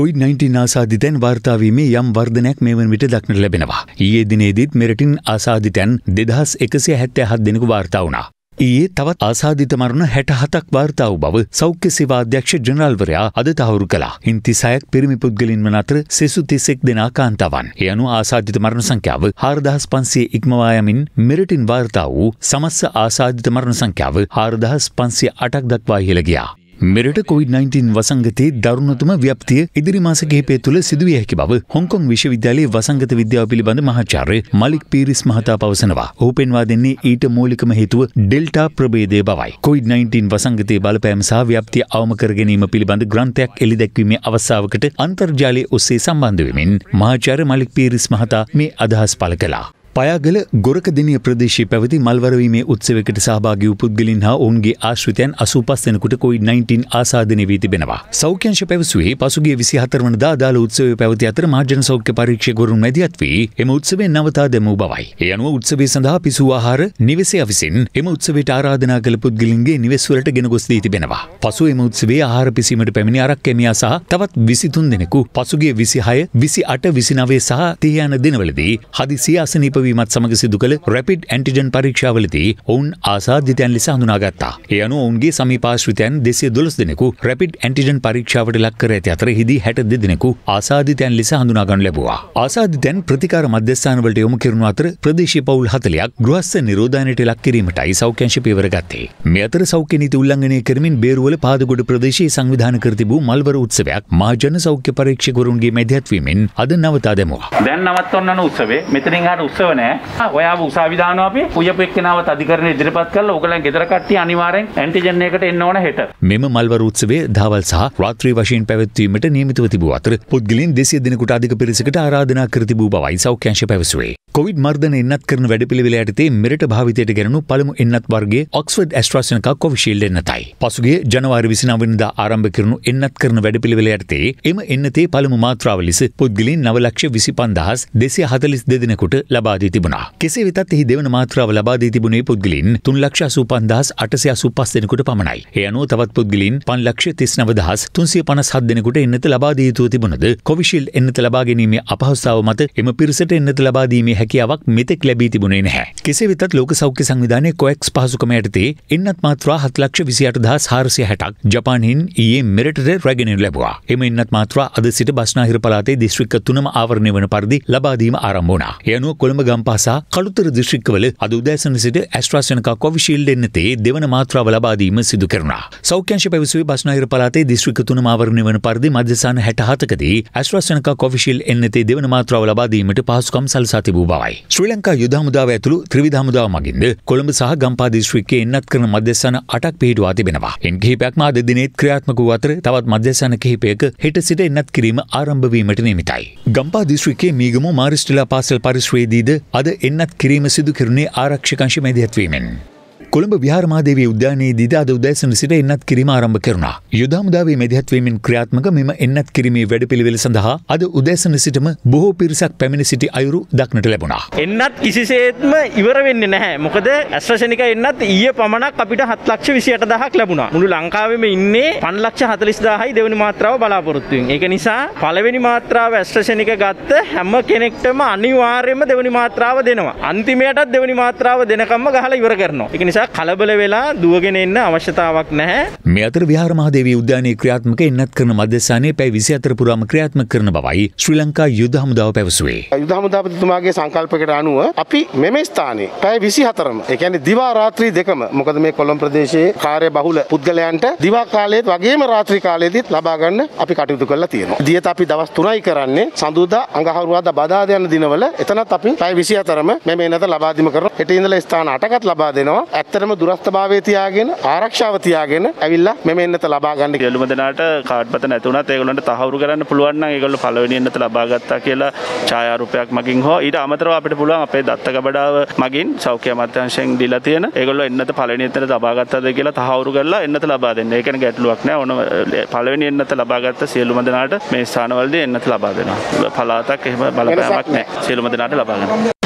කොයිඩ්-19 ආසාධිතයන් වාර්තාාවීමේ යම් වර්ධනයක් මේ වන විට දක්නට ලැබෙනවා. ඊයේ දිනේදීත් මෙරටින් ආසාධිතැන් දෙදහස් එකසිය හැත්තෑ හත් දෙෙනකු වාර්තාාවනා. ඒ තවත් ආසාධිත මරණ හැට හතක් වාර්තාව බව සෞඛ්‍ය සේවාධ්‍යක්ෂ ජනරල්වරයා අද තහවුරු කලා ඉන්තිසයක් පිරිමි පුද්ගලින් වනතර සෙසු තිසෙක් දෙනා කාන්තාවන්. එය අනු ආසාධිත මරණ සංඛ්‍යාව හාරදහස් පන්සේ ඉක්මවායමින් මෙරටින් වාර්තා වූ සමස්ස ආසාධිත මරණ සංඛ්‍යාව හාරදහස් පන්සේ අටක් දක්වා ඉහළගියා. මෙරට කොවිD-19 වසංගතයේ දරුණුතුම ව්‍යප්තිය ඉදිරි මාස කිහිපය තුළ සිදුවිය හැකි බව හොංකොං විශ්වවිද්‍යාලයේ වසංගත විද්‍යාව පිළිබඳ මහාචාර්ය මලික් පීරිස් මහතා පවසනවා. ඔහු පෙන්වා දෙන්නේ ඊට මූලිකම හේතුව ඩෙල්ටා ප්‍රභේදය බවයි. කොවිD-19 වසංගතයේ බලපෑම සහ ව්‍යාප්තිය අවම කර ගැනීම පිළිබඳ ග්‍රන්ථයක් එළි දැක්වීමේ අවස්ථාවකට අන්තර්ජාලය ඔස්සේ සම්බන්ධ වෙමින් මහාචාර්ය මලික් පීරිස් මහතා මේ අදහස් පළ කළා. පයාගල ගොරකදිනය ප්‍රදේශය පැවති මල්වරවීමේ උත්සවකට සහභාග පුද්ගලින් හා ඔවන්ගේ ආශ්‍රතයන් අසූපස් දෙනකුට කොයි-19 ආසාධනය වී තිබෙනවා. සෞඛ්‍යංශ පැවසුවේ පසුගේ විසි හතරවන දාදාල උත්සවය පැවති අතර මාජන සෞඛ්‍ය පරීක්ෂ ගොරුන් ඇදියත් වී එම උත්සවේ නවතා දැමූ බවයි. ඒ අනුව උත්සවේ සඳහා පිසු ආහාර නිවෙසේ අවිසින් එම උත්සවයට ආරාධනා කළ පුද්ගලින්ගේ නිවෙස්වලට ගෙන ගොස් දී තිබෙනවා. පසු එම උත්සවේ ආහාර පිසීමට පැමිණි අරක් කැමියා සහ තවත් විසිතුන් දෙනෙකු පසුගේ විසිහය විසි අට විසිනවේ සහ තියයන දිනවලදී හදිසිය අසනීප කැපවීමත් සමඟ සිදු කළ රැපිඩ් ඇන්ටිජන් පරීක්ෂාවලදී ඔවුන් ආසාධිතයන් ලෙස හඳුනාගත්තා. ඒ අනුව ඔවුන්ගේ සමීපාශ්‍රිතයන් දෙසිය දොළස් දෙනෙකු රැපිඩ් ඇන්ටිජන් පරීක්ෂාවට ලක් කර ඇති අතර හිදී හැට දෙදෙනෙකු ආසාධිතයන් ලෙස හඳුනාගනු ලැබවා. ආසාධිතයන් ප්‍රතිකාර මධ්‍යස්ථානවලට යොමු කරනු අතර ප්‍රදේශීය පවුල් හතලයක් ගෘහස්ස නිරෝධානයට ලක් කිරීමටයි සෞඛ්‍යංශ පියවර ගත්තේ. මේ අතර සෞඛ්‍ය නීති උල්ලංඝනය කරමින් බේරුවල පාදගොඩ ප්‍රදේශයේ සංවිධාන කර තිබූ මල්වර උත්සවයක් මහජන සෞඛ්‍ය පරීක්ෂකවරුන්ගේ මැදිහත්වීමෙන් අද නවතා දැමුවා. දැන් නවත්වන්න උත්සවේ මෙතනින් හට උත්සව විරුද්ධව නෑ. ඔයා උසාවි දානවා අපි පුයපු එක්කෙනාවත් අධිකරණය ඉදිරිපත් කරලා ඕගලන් ගෙදර කට්ටිය අනිවාර්යෙන් ඇන්ටිජන් එකකට එන්න ඕන හෙට. මෙම මල්වර උත්සවයේ දහවල් සහ රාත්‍රී වශයෙන් පැවැත්වීමට නියමිතව තිබූ අතර පුද්ගලයන් 200 දිනකට අධික පිරිසකට ආරාධනා කර තිබූ බවයි සෞඛ්‍ය අංශය පැවසුවේ. කොවිඩ් මර්ධන එන්නත් කරන වැඩපිළිවෙල යටතේ මෙරට භාවිතයට ගැනු පළමු එන්නත් වර්ගේ ඔක්ස්ෆඩ් ඇස්ට්‍රාසනක කොවිශීල්ඩ එන්නතයි. පසුගේ ජනවාරි විසිනවෙනදා ආරම්භ කරනු එන්නත් කරන වැඩපිළිවෙල යටතේ එම එන්නතේ පළමු මාත්‍රාව ලෙස පුද්ගලින් නවලක්ෂ විසි පන්දහස් දෙසිය හතලිස් දෙදෙනකුට ලබාදී තිබුණා. කෙසේ වෙතත් එහි දෙවන මාත්‍රාව ලබාදී තිබුණේ පුද්ගලින් තුන් ලක්ෂ සූපන්දහස් අටසය සුපස් දෙනකුට පමණයි. එය අනුව තවත් පුද්ගලින් පන් ලක්ෂ තිස් නවදහස් තුන්සිය පනස් හත් දෙනකුට එන්නත ලබාදී යුතුව තිබුණද කොවිශීල්ඩ් එන්නත ලබාගැනීමේ අපහසුතාව මත එම පිරිසට එන්නත ලබාදීමේ හැකියාවක් මෙතෙක් ලැබී තිබුණේ නැහැ. කෙසේ වෙතත් ලෝක සෞඛ්‍ය සංවිධානය කොක්ස් පහසුකම යටතේ එන්නත් මාත්‍රා හත් ලක්ෂ විසියට දහස් හාරසිය හැටක් ජපානහින් ඒ මෙරටට රැගෙන ලැබවා එම එන්නත් මාත්‍රා අද සිට බස්නාහිර පලාතේ දිස්ත්‍රික්ක තුනම ආවරණය වන පරිදි ලබාදීම ආරම්භුණා. එයනුව කොළඹ ගම්පාසා කළුතර දිශ්‍රික්කවල අද උදෑසන සිට ඇස්ට්‍රාසනක කොවිශීල්ඩ එන්නතේ දෙවන මාත්‍රාව ලබාදීම සිදු කරනා. සෞඛ්‍යංශ පැවසුවේ බස්නාහිර පලාතේ දිස්ත්‍රික්ක තුනම ආවරණය වන පරිදි මධ්‍යසාන හැටහතකදී ඇස්ට්‍රාසනක කොවිශීල් එන්නතේ දෙවන මාත්‍රාව ලබාදීමට පහසුකම් සල්සා තිබූ බවයි. ශ්‍රී ලංකා යුදහමුදාව ඇතුළු ත්‍රවිධහමුදාව මගින්ද කොළඹ සහ ගම්පාදිශ්‍රිකේ එන්නත් කරන මධ්‍යස්සන අටක් පිහිටවා තිබෙනවා. එන් කිහිපයක්ම අද දිනේත් ක්‍රියාත්මක වූ අතර තවත් මධ්‍යස්සන කිහිපයක හෙට සිට එන්නත් කිරීම ආරම්භ වීමට නියමිතයි. ගම්පාදිශ්‍රිකේ මීගමු මාරිස්ටිලා පාසල් පරිශ්‍රයේදීද අද එන්නත් කිරීම සිදු කෙරුණේ ආරක්ෂකංශ මැදිහත්වීමෙන්. කොළඹ විහාරමාදේවී උද්‍යානයේ දිදාද උදෑසන සිට එන්නත් කිරීම ආරම්භ කරනා. යුදහමුදාවේ මැදිහත්වීමෙන් ක්‍රියාත්මක මෙම එන්නත් කිරීමේ වැඩපිළිවෙල සඳහා අද උදෑසන සිටම බොහෝ පිරිසක් පැමිණ සිටි අයුරු දක්නට ලැබුණා. එන්නත් කිසිසේත්ම ඉවර වෙන්නේ නැහැ. මොකද ඇස්වසනික එන්නත් ඊයේ පමණක් අපිට 7 ලක්ෂ 28 දහක් ලැබුණා. මුළු ලංකාවේම ඉන්නේ 5 ලක්ෂ 40000යි දෙවෙනි මාත්‍රාව බලාපොරොත්තු වෙන්නේ. ඒක නිසා පළවෙනි මාත්‍රාව ඇස්වසනික ගත්ත හැම කෙනෙක්ටම අනිවාර්යයෙන්ම දෙවෙනි මාත්‍රාව දෙනවා. අන්තිමයටත් දෙවෙනි මාත්‍රාව දෙනකම්ම ගහලා ඉවර කරනවා. ඒක නිසා නිසා කලබල වෙලා දුවගෙන එන්න අවශ්‍යතාවක් නැහැ. මේ අතර විහාර මහදේවී උද්‍යානයේ ක්‍රියාත්මක එන්නත් කරන මධ්‍යස්ථානයේ පැය 24 පුරාම ක්‍රියාත්මක කරන බවයි ශ්‍රී ලංකා යුද හමුදාව පැවසුවේ. යුද හමුදාපතිතුමාගේ සංකල්පයකට අනුව අපි මෙම ස්ථානයේ පැය 24ම ඒ කියන්නේ දිවා රාත්‍රී දෙකම මොකද මේ කොළඹ ප්‍රදේශයේ කාර්ය බහුල පුද්ගලයන්ට දිවා කාලයේත් වගේම රාත්‍රී කාලයේදීත් ලබා ගන්න අපි කටයුතු කරලා තියෙනවා. දියත අපි දවස් 3යි කරන්නේ සඳුදා අඟහරුවාදා බදාදා යන දිනවල එතනත් අපි පැය 24ම මෙමේ නැත ලබා දීම කරනවා. හෙට ඉඳලා ස්ථාන 8කත් ලබා දෙනවා. ඇත්තටම දුරස්ථභාවය තියාගෙන ආරක්ෂාව තියාගෙන ඇවිල්ලා මෙම එන්නත ලබා ගන්න ගැලුම දෙනාට කාඩ්පත නැතුණත් ඒගොල්ලන්ට තහවුරු කරන්න පුළුවන් නම් ඒගොල්ලෝ පළවෙනි එන්නත ලබා ගත්තා කියලා ඡායාරූපයක් මගින් හෝ ඊට අමතරව අපිට පුළුවන් අපේ දත්ත ගබඩාව මගින් සෞඛ්‍ය අමාත්‍යාංශයෙන් දීලා තියෙන ඒගොල්ලෝ එන්නත පළවෙනි එන්නත ලබා ගත්තාද කියලා තහවුරු කරලා එන්නත ලබා දෙන්න. ඒක ගැන ගැටලුවක් නෑ. ඕන පළවෙනි එන්නත ලබා ගත්ත සියලුම දෙනාට මේ ස්ථානවලදී එන්නත ලබා දෙනවා. පළාතක් එහෙම බලපෑමක් නෑ. සියලුම දෙනාට ලබා ගන්නවා.